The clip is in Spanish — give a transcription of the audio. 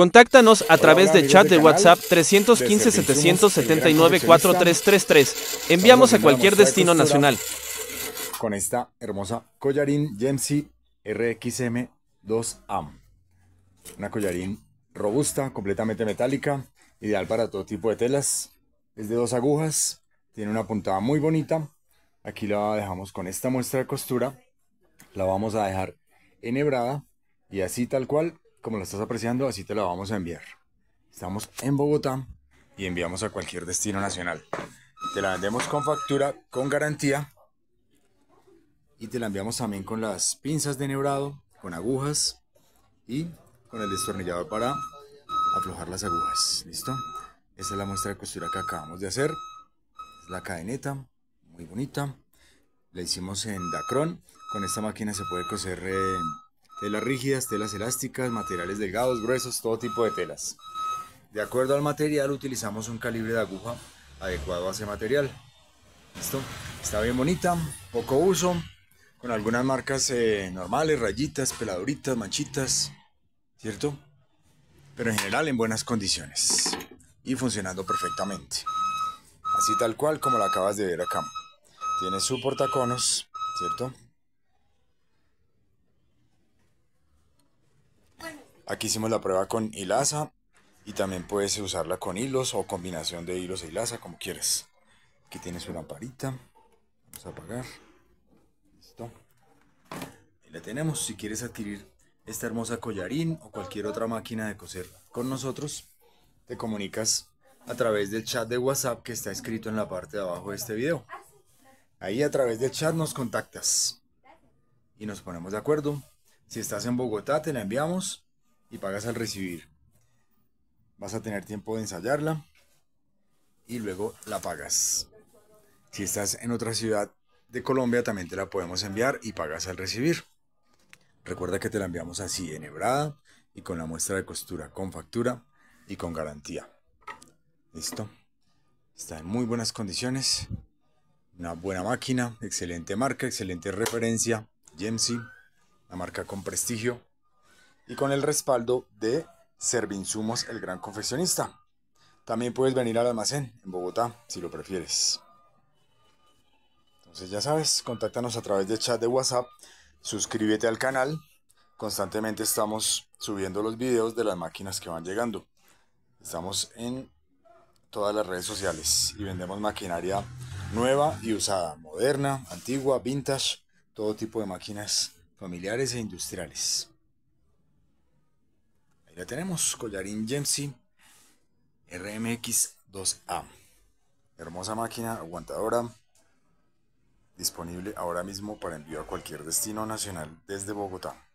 Contáctanos a través de chat de WhatsApp 315-779-4333. Enviamos a cualquier destino nacional. Con esta hermosa collarín Jemsi RXM2AM. Una collarín robusta, completamente metálica, ideal para todo tipo de telas. Es de dos agujas, tiene una puntada muy bonita. Aquí la dejamos con esta muestra de costura. La vamos a dejar enhebrada y así tal cual como lo estás apreciando, así te la vamos a enviar. Estamos en Bogotá y enviamos a cualquier destino nacional. Te la vendemos con factura, con garantía. Y te la enviamos también con las pinzas de enhebrado, con agujas y con el destornillador para aflojar las agujas. ¿Listo? Esta es la muestra de costura que acabamos de hacer. Es la cadeneta, muy bonita. La hicimos en Dacron. Con esta máquina se puede coser... en... Eh, telas rígidas, telas elásticas, materiales delgados, gruesos, todo tipo de telas. De acuerdo al material utilizamos un calibre de aguja adecuado a ese material. ¿Listo? Está bien bonita, poco uso, con algunas marcas eh, normales, rayitas, peladuritas, manchitas, ¿cierto? Pero en general en buenas condiciones y funcionando perfectamente. Así tal cual como la acabas de ver acá. Tiene su portaconos, ¿cierto? Aquí hicimos la prueba con hilaza y también puedes usarla con hilos o combinación de hilos e hilaza, como quieres Aquí tienes una lamparita, Vamos a apagar. Listo. Ahí la tenemos. Si quieres adquirir esta hermosa collarín o cualquier otra máquina de coser con nosotros, te comunicas a través del chat de WhatsApp que está escrito en la parte de abajo de este video. Ahí a través del chat nos contactas y nos ponemos de acuerdo. Si estás en Bogotá, te la enviamos y pagas al recibir. Vas a tener tiempo de ensayarla y luego la pagas. Si estás en otra ciudad de Colombia, también te la podemos enviar y pagas al recibir. Recuerda que te la enviamos así, enhebrada y con la muestra de costura, con factura y con garantía. Listo. Está en muy buenas condiciones. Una buena máquina, excelente marca, excelente referencia. Jemsi, la marca con prestigio y con el respaldo de Servinsumos el Gran Confeccionista. También puedes venir al almacén en Bogotá si lo prefieres. Entonces ya sabes, contáctanos a través de chat de WhatsApp, suscríbete al canal, constantemente estamos subiendo los videos de las máquinas que van llegando. Estamos en todas las redes sociales y vendemos maquinaria nueva y usada, moderna, antigua, vintage, todo tipo de máquinas familiares e industriales. Ya tenemos collarín Jemsi RMX2A. Hermosa máquina aguantadora. Disponible ahora mismo para envío a cualquier destino nacional desde Bogotá.